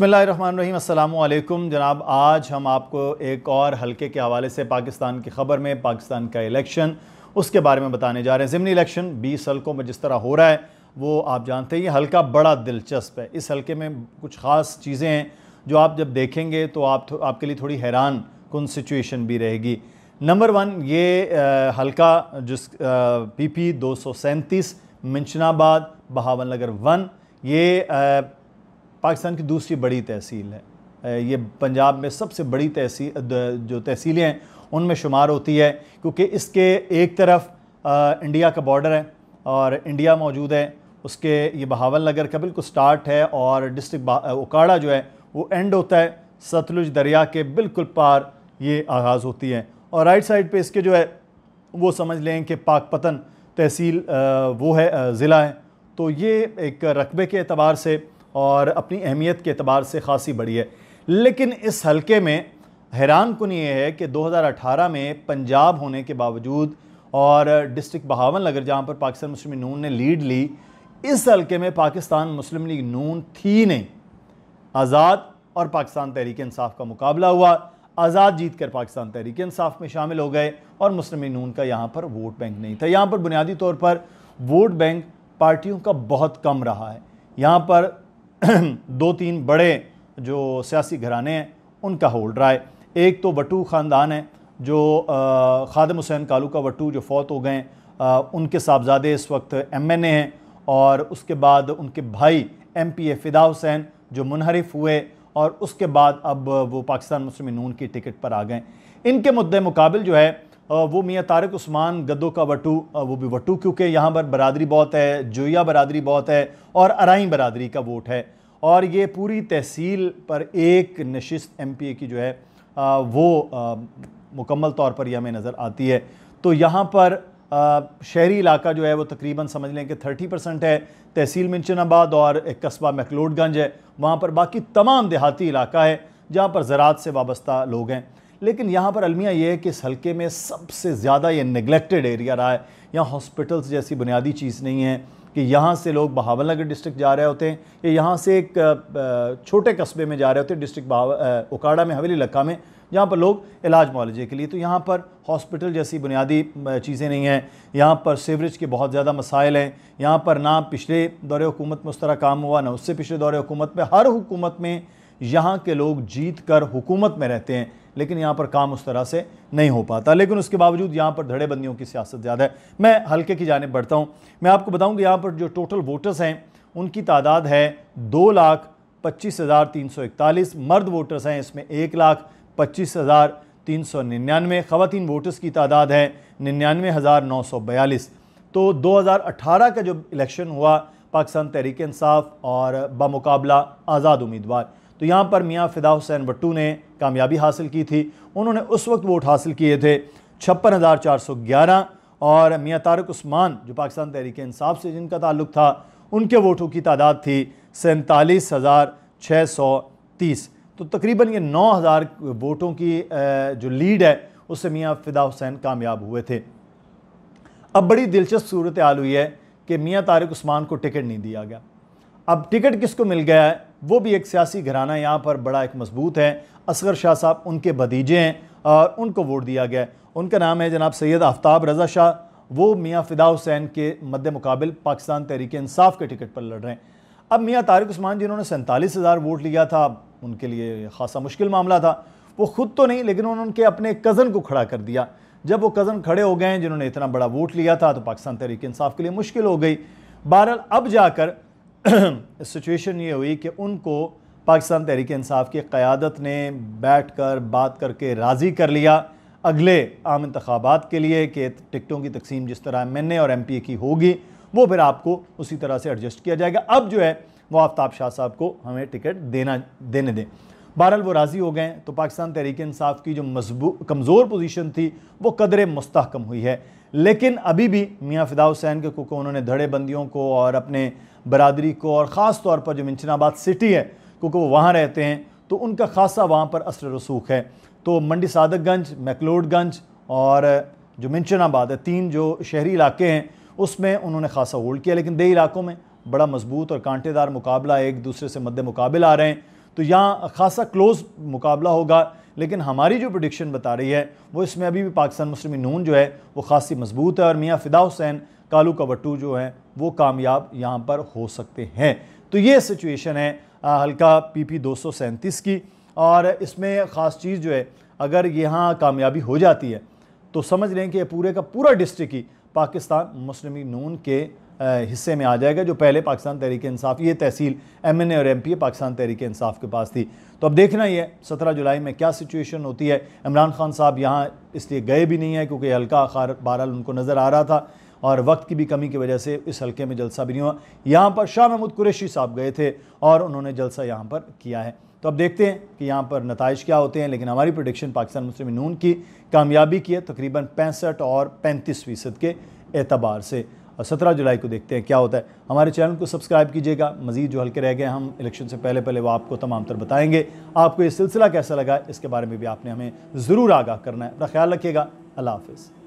बसमिलीम जनाब आज हम आपको एक और हल्के के हवाले से पाकिस्तान की ख़बर में पाकिस्तान का इलेक्शन उसके बारे में बताने जा रहे हैं ज़मनी इलेक्शन बीस हल्कों में जिस तरह हो रहा है वो आप जानते हैं ये हल्का बड़ा दिलचस्प है इस हल्के में कुछ ख़ास चीज़ें हैं जो आप जब देखेंगे तो आप आपके लिए थोड़ी हैरान कन सिचुएशन भी रहेगी नंबर वन ये आ, जिस पी पी दो सौ सैंतीस मिंचनाबाद बहावन नगर वन ये आ, पाकिस्तान की दूसरी बड़ी तहसील है ये पंजाब में सबसे बड़ी तहसील जो तहसीलें हैं उनमें शुमार होती है क्योंकि इसके एक तरफ इंडिया का बॉर्डर है और इंडिया मौजूद है उसके ये बहावल नगर का बिल्कुल स्टार्ट है और डिस्ट्रिक्ट उकाड़ा जो है वो एंड होता है सतलुज दरिया के बिल्कुल पार ये आगाज़ होती है और राइट साइड पे इसके जो है वो समझ लें कि पाकपतन तहसील वो है ज़िला है तो ये एक रकबे के अतबार से और अपनी अहमियत के अतबार से खासी बड़ी है लेकिन इस हलके में हैरान कन ये है कि 2018 में पंजाब होने के बावजूद और डिस्ट्रिक्ट बहावन नगर जहाँ पर पाकिस्तान मुस्लिम नून ने लीड ली इस हलके में पाकिस्तान मुस्लिम लीग नून थी नहीं आज़ाद और पाकिस्तान तहरीक इंसाफ का मुकाबला हुआ आज़ाद जीत कर पाकिस्तान तहरीक इंसाफ में शामिल हो गए और मुस्लिम नून का यहाँ पर वोट बैंक नहीं था यहाँ पर बुनियादी तौर पर वोट बैंक पार्टियों का बहुत कम रहा है यहाँ पर दो तीन बड़े जो सियासी घराने हैं उनका होल्ड रहा है एक तो बटू ख़ानदान है जो खादम हुसैन कालू का बटू जो फौत हो गए उनके साहबजादे इस वक्त एम एन ए हैं और उसके बाद उनके भाई M P A Fida Hussain जो मुनहरफ हुए और उसके बाद अब वो पाकिस्तान मुस्लिम नून की टिकट पर आ गए इनके मुद्दे मुकाबल जो है वो मियाँ तारक उस्मान गद्दो का वटू वो भी वटू क्योंकि यहाँ पर बरदरी बहुत है जोया बरदरी बहुत है और अराई बरदरी का वोट है और ये पूरी तहसील पर एक नशस्त एम पी ए की जो है वो मुकम्मल तौर पर यह हमें नज़र आती है तो यहाँ पर शहरी इलाका जो है वो तकरीबन समझ लें कि थर्टी परसेंट है तहसील आबाद और एक कस्बा मैकलोडगंज है वहाँ पर बाकी तमाम देहाती इलाका है जहाँ पर ज़रात से वाबस्ता लोग हैं लेकिन यहाँ पर अलमिया ये है कि इस हल्के में सबसे ज़्यादा ये निगलेक्टेड एरिया रहा है यहाँ हॉस्पिटल्स जैसी बुनियादी चीज़ नहीं है कि यहाँ से लोग नगर डिस्ट्रिक्ट जा रहे होते हैं या यहाँ से एक छोटे कस्बे में जा रहे होते हैं डिस्ट्रिक्ट उकाड़ा में हवेली लक्का में जहाँ पर लोग इलाज मुआलजे के लिए तो यहाँ पर हॉस्पिटल जैसी बुनियादी चीज़ें नहीं हैं यहाँ पर सीवरेज के बहुत ज़्यादा मसाइल हैं यहाँ पर ना पिछले दौर हुकूमत में उस तरह काम हुआ ना उससे पिछले दौर हुकूमत में हर हुकूमत में यहाँ के लोग जीत कर हुकूमत में रहते हैं लेकिन यहाँ पर काम उस तरह से नहीं हो पाता लेकिन उसके बावजूद यहाँ पर धड़ेबंदियों की सियासत ज़्यादा है मैं हल्के की जानब बढ़ता हूँ मैं आपको बताऊँ कि यहाँ पर जो टोटल वोटर्स हैं उनकी तादाद है दो लाख पच्चीस हज़ार तीन सौ इकतालीस मर्द वोटर्स हैं इसमें एक लाख पच्चीस हज़ार तीन सौ निन्यानवे ख़वान वोटर्स की तादाद है निन्यानवे हज़ार नौ सौ बयालीस तो दो हज़ार अठारह का जो इलेक्शन हुआ पाकिस्तान तहरीक इंसाफ और बामुकाबला आज़ाद उम्मीदवार तो यहाँ पर मियाँ फ़िदा हुसैन भट्टू ने कामयाबी हासिल की थी उन्होंने उस वक्त वोट हासिल किए थे छप्पन हज़ार चार सौ ग्यारह और मियाँ तारक उस्मान जो पाकिस्तान तहरीक इंसाफ से जिनका ताल्लुक था उनके वोटों की तादाद थी सैंतालीस हज़ार छः सौ तीस तो तकरीबन ये नौ हज़ार वोटों की जो लीड है उससे मियाँ फ़िदा हुसैन कामयाब हुए थे अब बड़ी दिलचस्प सूरत हाल हुई है कि मियाँ तारक उस्मान को टिकट नहीं दिया गया अब टिकट किसको मिल गया है वो भी एक सियासी घराना यहाँ पर बड़ा एक मजबूत है असगर शाह साहब उनके भतीजे हैं और उनको वोट दिया गया उनका नाम है जनाब सैयद आफ्ताब रज़ा शाह वो मियाँ फ़िदा हुसैन के मद्दे मुकाबल पाकिस्तान तहरीक इंसाफ के टिकट पर लड़ रहे हैं अब मियाँ तारिक उस्मान जिन्होंने सैंतालीस हज़ार वोट लिया था उनके लिए खासा मुश्किल मामला था वो ख़ुद तो नहीं लेकिन उन्होंने उनके अपने कज़न को खड़ा कर दिया जब वो कज़न खड़े हो गए जिन्होंने इतना बड़ा वोट लिया था तो पाकिस्तान तहरीक इंसाफ के लिए मुश्किल हो गई बहरहाल अब जाकर सिचुएशन ये हुई कि उनको पाकिस्तान तहरीक इंसाफ की क़्यादत ने बैठ कर बात करके राज़ी कर लिया अगले आम इंतबात के लिए कि टिकटों की तकसीम जिस तरह एम एन ए और एम पी ए की होगी वो फिर आपको उसी तरह से एडजस्ट किया जाएगा अब जो है वो आफ्ताब शाह साहब को हमें टिकट देना देने दें बहरहाल वो राज़ी हो गए तो पाकिस्तान तहरीक इंसाफ की जो मजबू कमज़ोर पोजीशन थी वो कदर मस्तकम हुई है लेकिन अभी भी मियाँ फ़िदा हुसैन के क्योंकि उन्होंने धड़े बंदियों को और अपने बरदरी को और ख़ास तौर पर जो मिंचनाबाद सिटी है क्योंकि वो वहाँ रहते हैं तो उनका खासा वहाँ पर असर रसूख है तो मंडी सादकगंज मैकलोडगंज और जो मिंचनाबाद है तीन जो शहरी इलाके हैं उसमें उन्होंने खासा होल्ड किया लेकिन दे इलाकों में बड़ा मजबूत और कांटेदार मुकाबला एक दूसरे से मद्द मुकाबले आ रहे हैं तो यहाँ खासा क्लोज मुकाबला होगा लेकिन हमारी जो प्रोडिक्शन बता रही है वो इसमें अभी भी पाकिस्तान मुस्लिम नून जो है वो खासी मजबूत है और मियाँ फ़िदा हुसैन कालू कबट्टू जो है वो कामयाब यहाँ पर हो सकते हैं तो ये सिचुएशन है हल्का पी पी दो सौ सैंतीस की और इसमें ख़ास चीज़ जो है अगर यहाँ कामयाबी हो जाती है तो समझ लें कि पूरे का पूरा डिस्ट्रिक्ट ही पाकिस्तान मुस्लिम नून के हिस्से में आ जाएगा जो पहले पाकिस्तान तहरीक इंसाफ ये तहसील एम एन ए और M P A Pakistan Tehreek Insaf के पास थी तो अब देखना ही है सत्रह जुलाई में क्या सिचुएशन होती है इमरान खान साहब यहाँ इसलिए गए भी नहीं है क्योंकि हल्का आखार बहरहाल उनको नज़र आ रहा था और वक्त की भी कमी की वजह से इस हल्के में जलसा भी नहीं हुआ यहाँ पर शाह महमूद कुरेशी साहब गए थे और उन्होंने जलसा यहाँ पर किया है तो अब देखते हैं कि यहाँ पर नतज क्या होते हैं लेकिन हमारी प्रोडिक्शन पाकिस्तान मुस्लिम नून की कामयाबी की है तकरीबन पैंसठ और पैंतीस फ़ीसद के एतबार से और सत्रह जुलाई को देखते हैं क्या होता है हमारे चैनल को सब्सक्राइब कीजिएगा मजीद जो हल्के रह गए हम इलेक्शन से पहले पहले वो आपको तमाम तर बताएंगे आपको ये सिलसिला कैसा लगा इसके बारे में भी आपने हमें ज़रूर आगाह करना है अपना ख्याल रखिएगा अल्लाह हाफिज़